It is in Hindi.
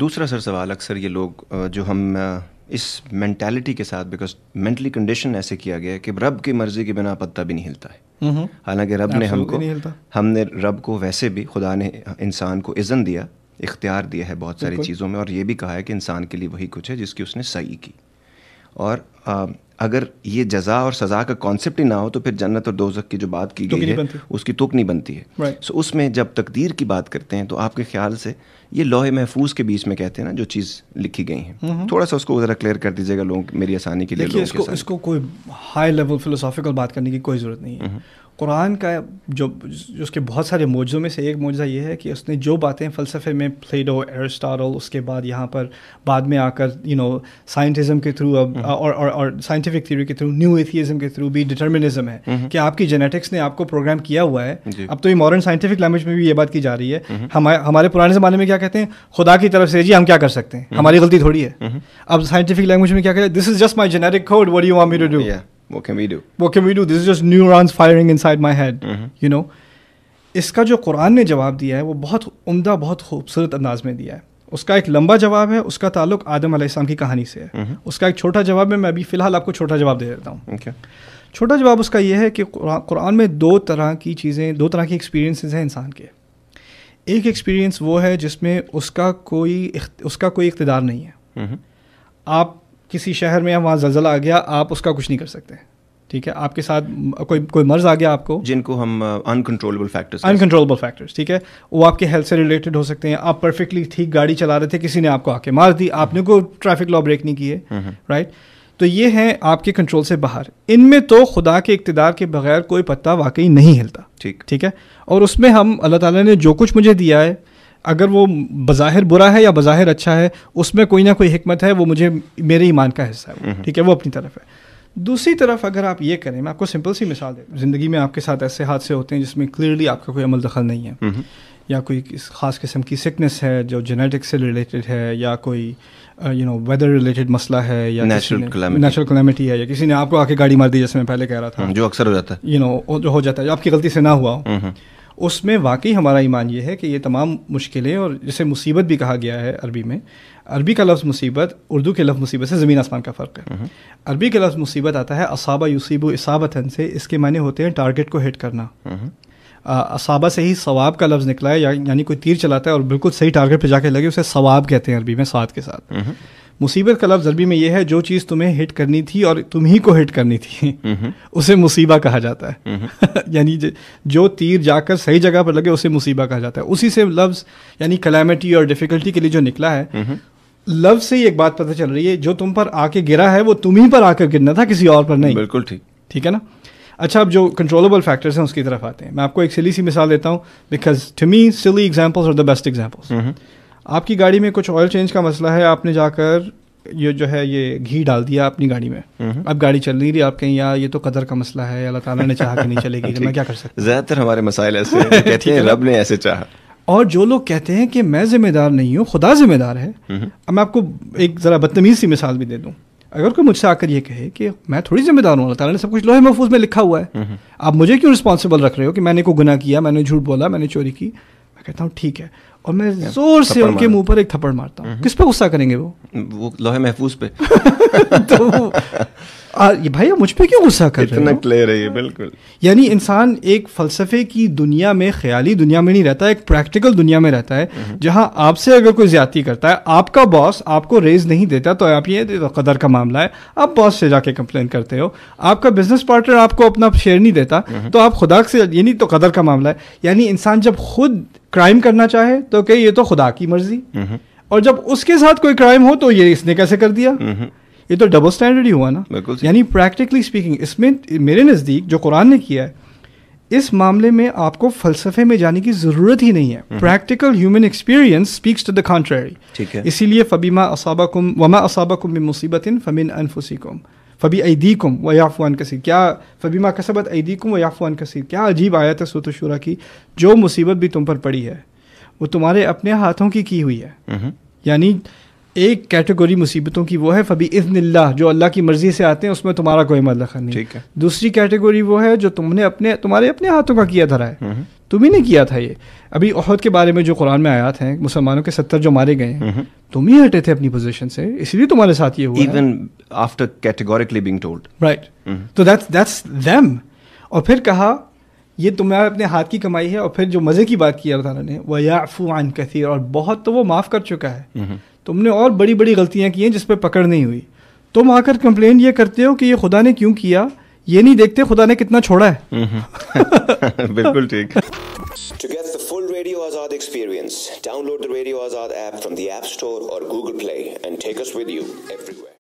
दूसरा सर सवाल अक्सर ये लोग जो हम इस मैंटेलिटी के साथ बिकॉज मेंटली कंडीशन ऐसे किया गया है कि रब की मर्ज़ी के बिना पत्ता भी नहीं हिलता है हालांकि रब ने हमको हमने रब को वैसे भी खुदा ने इंसान को इज़न दिया इख्तियार दिया है बहुत सारी चीज़ों में और ये भी कहा है कि इंसान के लिए वही कुछ है जिसकी उसने सही की और आ, अगर ये जजा और सज़ा का कॉन्सेप्ट ही ना हो तो फिर जन्नत और दोजक की जो बात की गई है उसकी तुक नहीं बनती है सो उसमें जब तकदीर की बात करते हैं तो आपके ख्याल से ये लोहे महफूज के बीच में कहते हैं ना जो चीज़ लिखी गई है हम्म हम्म। थोड़ा सा उसको ज़रा क्लियर कर दीजिएगा लोग मेरी आसानी के लिए इसको इसको कोई हाई लेवल फिलोसॉफिकल बात करने की कोई ज़रूरत नहीं है हम्म कुरान का जो उसके बहुत सारे मौजों में से एक मौजा ये है कि उसने जो बातें फ़लसफ़े में प्लेटो एरिस्टाटल उसके बाद यहाँ पर बाद में आकर यू नो साइंटिज़म के थ्रू अब हम्म। और और और साइंटिफिक थ्योरी के थ्रू न्यू एथियज़म के थ्रू भी डिटर्मिनिज्म है हम्म। कि आपकी जेनेटिक्स ने आपको प्रोग्राम किया हुआ है अब तो ये मॉडर्न साइंटिफिक लैंग्वेज में भी ये बात की जा रही है हम्म। हमारे हमारे पुराने ज़माने में क्या कहते हैं खुदा की तरफ से जी हम क्या कर सकते हैं हमारी गलती थोड़ी है अब साइंटिफिक लैंग्वेज में क्या कहते हैं this is just my genetic code what you want me to do what can we do what can we do this is just neurons firing inside my head mm-hmm. you know इसका जो कुरान ने जवाब दिया है वो बहुत उमदा बहुत खूबसूरत अंदाज में दिया है उसका एक लंबा जवाब है उसका ताल्लुक आदम अलैहिस्सलाम की कहानी से है mm-hmm. उसका एक छोटा जवाब है मैं अभी फ़िलहाल आपको छोटा जवाब दे देता हूँ okay. छोटा जवाब उसका यह है कि कुरान में दो तरह की चीज़ें दो तरह की एक्सपीरियंसेस हैं इंसान के एक एक्सपीरियंस वो है जिसमें उसका कोई उसका कोई इकतदार नहीं है mm-hmm. आप किसी शहर में वहाँ जलजला आ गया आप उसका कुछ नहीं कर सकते ठीक है आपके साथ कोई कोई मर्ज़ आ गया आपको जिनको हम अनकंट्रोलेबल फैक्टर्स अनकंट्रोलेबल फैक्टर्स ठीक है वो आपके हेल्थ से रिलेटेड हो सकते हैं आप परफेक्टली ठीक गाड़ी चला रहे थे किसी ने आपको आके मार दी आपने को ट्रैफिक लॉ ब्रेक नहीं किए राइट हम्म, हम्म। तो ये हैं आपके कंट्रोल से बाहर इनमें तो खुदा के इकतदार के बगैर कोई पत्ता वाकई नहीं हिलता ठीक ठीक है और उसमें हम अल्लाह ताला ने जो कुछ मुझे दिया है अगर वो बज़ाहिर बुरा है या बज़ाहिर अच्छा है उसमें कोई ना कोई हमत है वो मुझे मेरे ईमान का हिस्सा है हम्म। ठीक है वो अपनी तरफ है दूसरी तरफ अगर आप ये करें मैं आपको सिंपल सी मिसाल दे ज़िंदगी में आपके साथ ऐसे हादसे होते हैं जिसमें क्लियरली आपका कोई अमल दखल नहीं है हम्म। या कोई ख़ास किस्म की सिकनेस है जो जेनेटिक से रिलेटेड है या कोई यू नो वेदर रिलेटेड मसला है या नेचुरल कलेमिटी है या किसी ने आपको आके गाड़ी मार दी जैसे मैं पहले कह रहा था हम्म, जो अक्सर हो जाता है यू नो हो जाता है आपकी गलती से ना हुआ हो उसमें वाकई हमारा ईमान ये है कि ये तमाम मुश्किलें और जैसे मुसीबत भी कहा गया है अरबी में अरबी का लफ्ज़ मुसीबत उर्दू के लफ्ज़ मुसीबत से ज़मीन आसमान का फ़र्क है हम्म। अरबी का लफ्ज़ मुसीबत आता है असाबा यूसीब इसाबतन से इसके माने होते हैं टारगेट को हिट करना हम्म। असाबा से ही सवाब का लफ्ज़ निकला है या, यानी कोई तीर चलाता है और बिल्कुल सही टारगेट पर जाके लगे उसे सवाब कहते हैं अरबी में साथ के साथ हम्म। मुसीबत का लफ्ज़ अरबी में यह है जो चीज़ तुम्हें हिट करनी थी और तुम्ही को हिट करनी थी हम्म। उसे मुसीबा कहा जाता है हम्म। यानी जो तीर जाकर सही जगह पर लगे उसे मुसीबा कहा जाता है उसी से लफ्ज़ यानी कलेमिटी और डिफ़िकल्टी के लिए जो निकला है लव से ही एक बात पता चल रही है जो तुम पर आके गिरा है वो तुम ही पर आकर गिरना था किसी और पर नहीं बिल्कुल ठीक ठीक है ना अच्छा अब जो कंट्रोलेबल फैक्टर्स हैं उसकी तरफ आते हैं मैं आपको एक सिली सी मिसाल देता हूँ because to me silly examples और द बेस्ट एग्जाम्पल्स आपकी गाड़ी में कुछ ऑयल चेंज का मसला है आपने जाकर ये जो है ये घी डाल दिया अपनी गाड़ी में हम्म। अब गाड़ी चल नहीं रही आप कहीं यार ये तो कदर का मसला है अल्लाह ताला ने चाहा कि नहीं चलेगी तो मैं क्या कर सकता ज़्यादातर हमारे मसाइल ऐसे कहते हैं रब ने ऐसे चाहा और जो लोग कहते हैं कि मैं जिम्मेदार नहीं हूँ खुदा जिम्मेदार है हम्म। अब मैं आपको एक ज़रा बदतमीज़ सी मिसाल भी दे दूँ अगर कोई मुझसे आकर ये कहे कि मैं थोड़ी जिम्मेदार हूँ अल्लाह ने सब कुछ लोहे महफूज में लिखा हुआ है हम्म, हम्म। आप मुझे क्यों रिस्पॉन्सिबल रख रहे हो कि मैंने को गुना किया मैंने झूठ बोला मैंने चोरी की मैं कहता हूँ ठीक है और मैं जोर से उनके मुंह पर एक थप्पड़ मारता हूँ हम्म, किस पर गुस्सा करेंगे वो वो लोहे महफूज पे तो आ, ये भाई मुझ पे क्यों गुस्सा कर इतना रहे हो क्लियर है ये बिल्कुल यानी इंसान एक फलसफे की दुनिया में ख्याली दुनिया में नहीं रहता एक प्रैक्टिकल दुनिया में रहता है हम्म। जहां आपसे अगर कोई ज्यादा करता है आपका बॉस आपको रेज नहीं देता तो आप ये तो कदर का मामला है आप बॉस से जाके कंप्लेन करते हो आपका बिजनेस पार्टनर आपको अपना शेयर नहीं देता हम्म। तो आप खुदा से ये नहीं तो कदर का मामला है यानी इंसान जब खुद क्राइम करना चाहे तो कहे ये तो खुदा की मर्जी हम्म। और जब उसके साथ कोई क्राइम हो तो ये इसने कैसे कर दिया ये तो डबल स्टैंडर्ड ही हुआ ना यानी प्रैक्टिकली स्पीकिंग इसमें मेरे नज़दीक जो कुरान ने किया है इस मामले में आपको फलसफे में जाने की ज़रूरत ही नहीं है practical human experience speaks to the contrary ठीक है इसीलिए फ़बीमा असाबाकुम वमा असाबाकुम में मुसीबतिन फ़मिन अनफुसिकुम फ़बी ऐदीकुम व याफ़ान कसीर क्या फ़बीमा कसबत ऐदीकुम व याफ़ान कसीर क्या अजीब आयत है शुरा की जो मुसीबत भी तुम पर पड़ी है वो तुम्हारे अपने हाथों की की हुई है हम्म। यानी एक कैटेगरी मुसीबतों की वो है फबी इज़्निल्लाह जो अल्लाह की मर्ज़ी से आते हैं उसमें तुम्हारा कोई मतलब नहीं ठीक है दूसरी कैटेगरी वो है जो तुमने अपने तुम्हारे अपने हाथों का किया धरा है हम्म हम्म। तुम ही ने किया था ये अभी अहद के बारे में जो कुरान में आयात हैं मुसलमानों के सत्तर जो मारे गए हैं हम्म तुम ही हटे थे अपनी पोजीशन से इसलिए तुम्हारे साथ ये हुआ even after categorically being told right तो दैट्स दैट्स देम और फिर कहा ये तुम्हारे अपने हाथ की कमाई है और फिर जो मज़े की बात की अल्लाह ने वह याफू आन और बहुत तो वो माफ़ कर चुका है तुमने और बड़ी बड़ी गलतियाँ की हैं जिस पर पकड़ नहीं हुई तुम आकर कंप्लेन ये करते हो कि ये खुदा ने क्यों किया ये नहीं देखते खुदा ने कितना छोड़ा है बिल्कुल ठीक To get the full Radio Azad experience, download the Radio Azad app from the App Store or Google Play and take us with you everywhere.